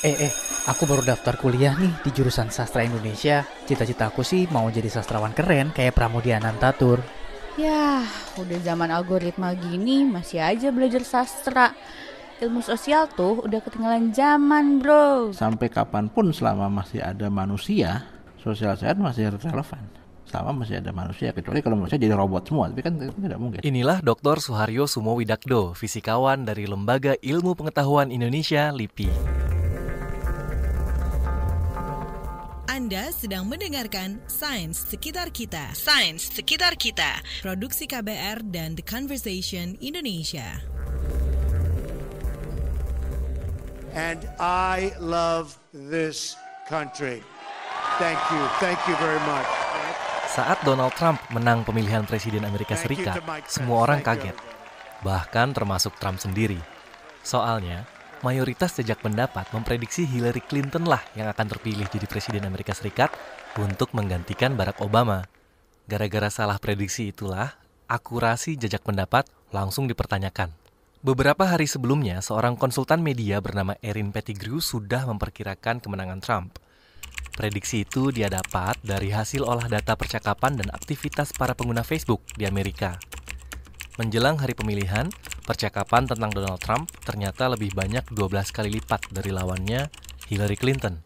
Eh, eh, aku baru daftar kuliah nih di jurusan sastra Indonesia. Cita-cita aku sih mau jadi sastrawan keren kayak Pramudia Anantatur. Yah, udah zaman algoritma gini masih aja belajar sastra. Ilmu sosial tuh udah ketinggalan zaman, bro. Sampai kapanpun selama masih ada manusia, sosial sehat masih relevan selama masih ada manusia kecuali kalau manusia jadi robot semua tapi kan tidak mungkin inilah Dr. Suharyo Sumowidakdo fisikawan dari Lembaga Ilmu Pengetahuan Indonesia LIPI Anda sedang mendengarkan Sains Sekitar Kita. Sains Sekitar Kita. Produksi KBR dan The Conversation Indonesia. And I love this country. Thank you. Thank you very much. Saat Donald Trump menang pemilihan presiden Amerika Serikat, semua orang kaget. Bahkan termasuk Trump sendiri. Soalnya, mayoritas jejak pendapat memprediksi Hillary Clinton lah yang akan terpilih jadi presiden Amerika Serikat untuk menggantikan Barack Obama. Gara-gara salah prediksi itulah, akurasi jejak pendapat langsung dipertanyakan. Beberapa hari sebelumnya, seorang konsultan media bernama Erin Pettigrew sudah memperkirakan kemenangan Trump. Prediksi itu dia dapat dari hasil olah data percakapan dan aktivitas para pengguna Facebook di Amerika. Menjelang hari pemilihan, percakapan tentang Donald Trump ternyata lebih banyak 12 kali lipat dari lawannya Hillary Clinton.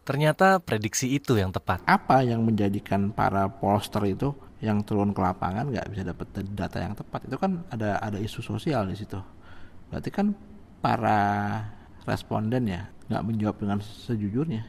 Ternyata prediksi itu yang tepat. Apa yang menjadikan para pollster itu yang turun ke lapangan nggak bisa dapat data yang tepat? Itu kan ada ada isu sosial di situ. Berarti kan para responden ya nggak menjawab dengan sejujurnya.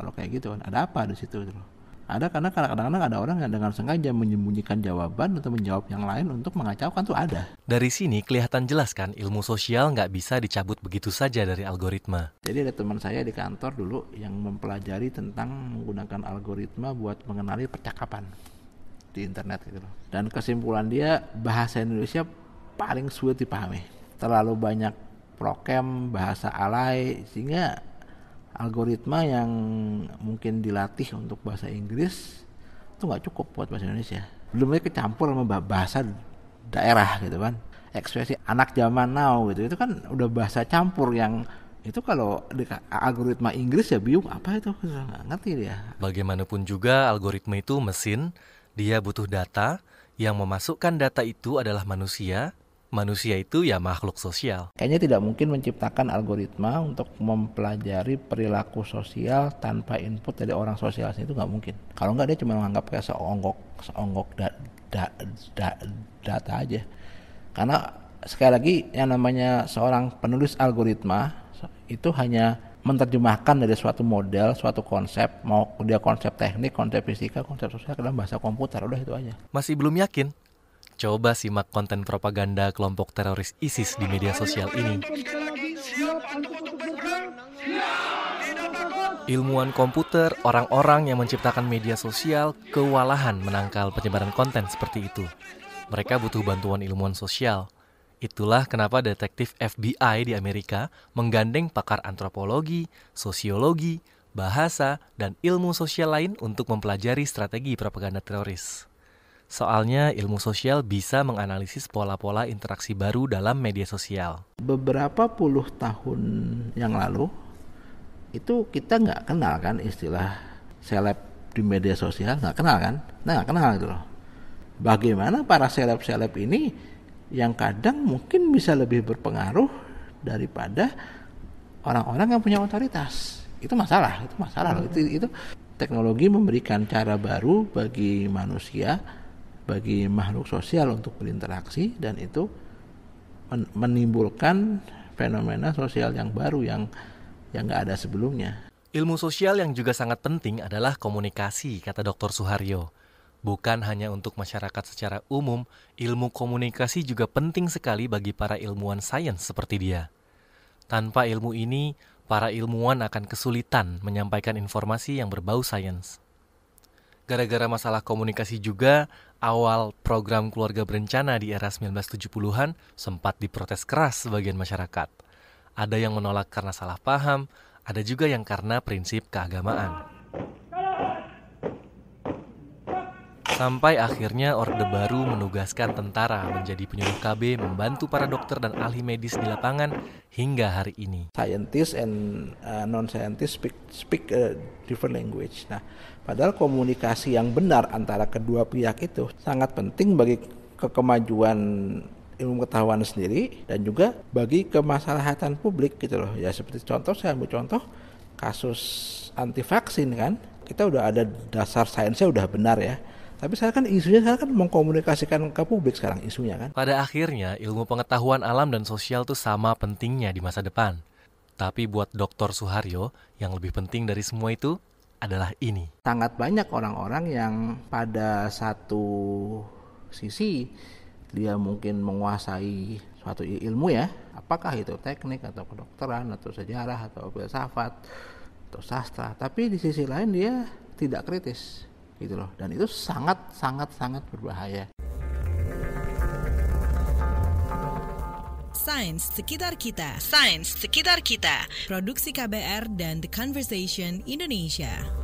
Kalau kayak gitu kan ada apa di situ gitu loh ada karena kadang-kadang ada orang yang dengan sengaja menyembunyikan jawaban atau menjawab yang lain untuk mengacaukan tuh ada. Dari sini kelihatan jelas kan ilmu sosial nggak bisa dicabut begitu saja dari algoritma. Jadi ada teman saya di kantor dulu yang mempelajari tentang menggunakan algoritma buat mengenali percakapan di internet gitu loh. Dan kesimpulan dia bahasa Indonesia paling sulit dipahami. Terlalu banyak prokem, bahasa alay, sehingga algoritma yang mungkin dilatih untuk bahasa Inggris itu nggak cukup buat bahasa Indonesia belum lagi kecampur sama bahasa daerah gitu kan ekspresi anak zaman now gitu itu kan udah bahasa campur yang itu kalau di algoritma Inggris ya biung apa itu nggak ngerti dia. Bagaimanapun juga algoritma itu mesin, dia butuh data. Yang memasukkan data itu adalah manusia, manusia itu ya makhluk sosial. Kayaknya tidak mungkin menciptakan algoritma untuk mempelajari perilaku sosial tanpa input dari orang sosial itu nggak mungkin. Kalau nggak dia cuma menganggap kayak seonggok seonggok da, da, da, data aja. Karena sekali lagi yang namanya seorang penulis algoritma itu hanya menerjemahkan dari suatu model, suatu konsep, mau dia konsep teknik, konsep fisika, konsep sosial ke dalam bahasa komputer, udah itu aja. Masih belum yakin Coba simak konten propaganda kelompok teroris ISIS di media sosial ini. Ilmuwan komputer, orang-orang yang menciptakan media sosial kewalahan menangkal penyebaran konten seperti itu. Mereka butuh bantuan ilmuwan sosial. Itulah kenapa detektif FBI di Amerika menggandeng pakar antropologi, sosiologi, bahasa, dan ilmu sosial lain untuk mempelajari strategi propaganda teroris. Soalnya ilmu sosial bisa menganalisis pola-pola interaksi baru dalam media sosial. Beberapa puluh tahun yang lalu, itu kita nggak kenal kan istilah seleb di media sosial, nggak kenal kan? Nah, nggak kenal gitu loh. Bagaimana para seleb-seleb ini yang kadang mungkin bisa lebih berpengaruh daripada orang-orang yang punya otoritas. Itu masalah, itu masalah loh. Itu, itu teknologi memberikan cara baru bagi manusia bagi makhluk sosial untuk berinteraksi dan itu menimbulkan fenomena sosial yang baru yang yang nggak ada sebelumnya. Ilmu sosial yang juga sangat penting adalah komunikasi, kata Dr. Suharyo. Bukan hanya untuk masyarakat secara umum, ilmu komunikasi juga penting sekali bagi para ilmuwan sains seperti dia. Tanpa ilmu ini, para ilmuwan akan kesulitan menyampaikan informasi yang berbau sains gara-gara masalah komunikasi juga awal program keluarga berencana di era 1970-an sempat diprotes keras sebagian masyarakat. Ada yang menolak karena salah paham, ada juga yang karena prinsip keagamaan. Sampai akhirnya Orde Baru menugaskan tentara menjadi penyuluh KB membantu para dokter dan ahli medis di lapangan hingga hari ini. Scientist and uh, non-scientist speak, speak a different language. Nah, padahal komunikasi yang benar antara kedua pihak itu sangat penting bagi kekemajuan ilmu pengetahuan sendiri dan juga bagi kemaslahatan publik gitu loh. Ya seperti contoh saya ambil contoh kasus anti vaksin kan kita udah ada dasar sainsnya udah benar ya tapi saya kan isunya saya kan mengkomunikasikan ke publik sekarang isunya kan. Pada akhirnya ilmu pengetahuan alam dan sosial tuh sama pentingnya di masa depan. Tapi buat Dr. Suharyo, yang lebih penting dari semua itu adalah ini. Sangat banyak orang-orang yang pada satu sisi dia mungkin menguasai suatu ilmu ya, apakah itu teknik atau kedokteran atau sejarah atau filsafat atau sastra, tapi di sisi lain dia tidak kritis gitu loh dan itu sangat sangat sangat berbahaya Sains Sekitar Kita Sains Sekitar Kita Produksi KBR dan The Conversation Indonesia